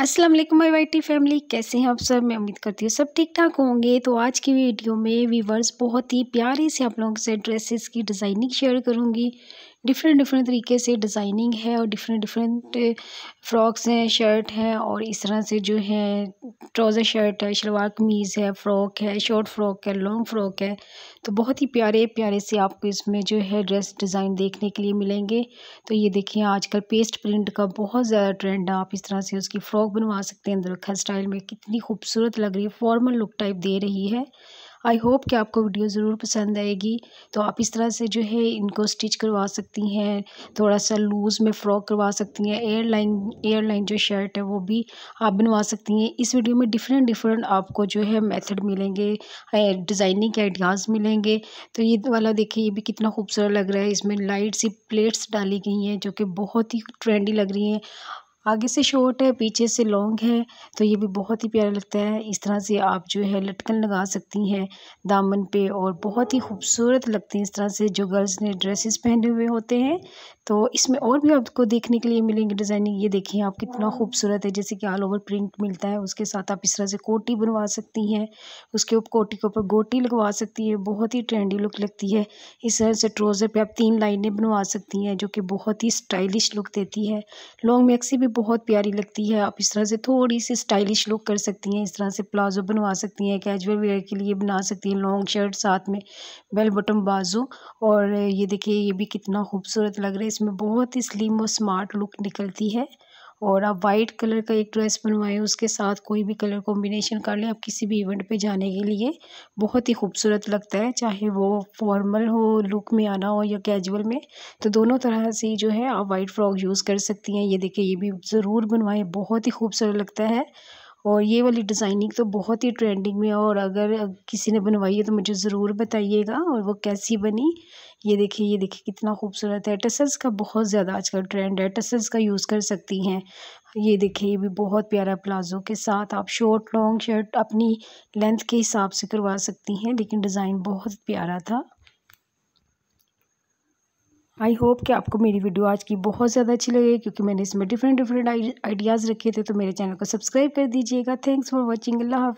अस्सलाम वालेकुम Y T family कैसे हैं आप सब मैं उम्मीद करती हूँ सब ठीक ठाक होंगे तो आज की वीडियो में वीवर्स बहुत ही प्यारे से आप लोगों से ड्रेसेस की डिज़ाइनिंग शेयर करूँगी डिफरेंट डिफरेंट तरीके से डिज़ाइनिंग है और डिफरेंट डिफरेंट फ्रॉक्स हैं शर्ट हैं और इस तरह से जो है ट्राउज़र शर्ट है शलवार कमीज़ है फ़्रॉक है शॉर्ट फ्रॉक है लॉन्ग फ्रॉक है तो बहुत ही प्यारे प्यारे से आपको इसमें जो है ड्रेस डिज़ाइन देखने के लिए मिलेंगे तो ये देखिए आजकल पेस्ट प्रिंट का बहुत ज़्यादा ट्रेंड है आप इस तरह से उसकी फ़्रॉक बनवा सकते हैं दुल्खा स्टाइल में कितनी खूबसूरत लग रही है फॉर्मल लुक टाइप दे रही है आई होप कि आपको वीडियो ज़रूर पसंद आएगी तो आप इस तरह से जो है इनको स्टिच करवा सकती हैं थोड़ा सा लूज़ में फ़्रॉक करवा सकती हैं एयरलाइन एयरलाइन जो शर्ट है वो भी आप बनवा सकती हैं इस वीडियो में डिफरेंट डिफरेंट आपको जो है मेथड मिलेंगे डिज़ाइनिंग के आइडियाज़ मिलेंगे तो ये वाला देखिए ये भी कितना खूबसूरत लग रहा है इसमें लाइट सी प्लेट्स डाली गई हैं जो कि बहुत ही ट्रेंडी लग रही हैं आगे से शॉर्ट है पीछे से लॉन्ग है तो ये भी बहुत ही प्यारा लगता है इस तरह से आप जो है लटकन लगा सकती हैं दामन पे और बहुत ही खूबसूरत लगते हैं इस तरह से जो गर्ल्स ने ड्रेसेस पहने हुए होते हैं तो इसमें और भी आपको देखने के लिए मिलेंगे डिज़ाइनिंग ये देखिए आप कितना खूबसूरत है जैसे कि ऑल ओवर प्रिंट मिलता है उसके साथ आप इस तरह से कोटी बनवा सकती हैं उसके ऊपर कोटी के ऊपर गोटी लगवा सकती है बहुत ही ट्रेंडी लुक लगती है इस तरह से ट्रोज़र पर आप तीन लाइनें बनवा सकती हैं जो कि बहुत ही स्टाइलिश लुक देती है लॉन्ग मैक्सी भी बहुत प्यारी लगती है आप इस तरह से थोड़ी सी स्टाइलिश लुक कर सकती हैं इस तरह से प्लाजो बनवा सकती हैं कैजुअल वेयर के लिए बना सकती हैं लॉन्ग शर्ट साथ में बेल बटन बाजू और ये देखिए ये भी कितना खूबसूरत लग रहा है इसमें बहुत ही स्लिम और स्मार्ट लुक निकलती है और आप वाइट कलर का एक ड्रेस बनवाएं उसके साथ कोई भी कलर कॉम्बिनेशन कर लें आप किसी भी इवेंट पे जाने के लिए बहुत ही खूबसूरत लगता है चाहे वो फॉर्मल हो लुक में आना हो या कैजुअल में तो दोनों तरह से जो है आप वाइट फ्रॉक यूज़ कर सकती हैं ये देखिए ये भी ज़रूर बनवाएं बहुत ही खूबसूरत लगता है और ये वाली डिज़ाइनिंग तो बहुत ही ट्रेंडिंग में है और अगर किसी ने बनवाई है तो मुझे ज़रूर बताइएगा और वो कैसी बनी ये देखिए ये देखिए कितना खूबसूरत है टसल्स का बहुत ज़्यादा आजकल ट्रेंड है टसल्स का यूज़ कर सकती हैं ये देखिए ये भी बहुत प्यारा प्लाजो के साथ आप शॉर्ट लॉन्ग शर्ट अपनी लेंथ के हिसाब से करवा सकती हैं लेकिन डिज़ाइन बहुत प्यारा था आई होप कि आपको मेरी वीडियो आज की बहुत ज़्यादा अच्छी लगी क्योंकि मैंने इसमें डिफरेंट डिफरेंट आइडियाज़ रखे थे तो मेरे चैनल को सब्सक्राइब कर दीजिएगा थैंक्स फॉर वॉचिंग अल्लाह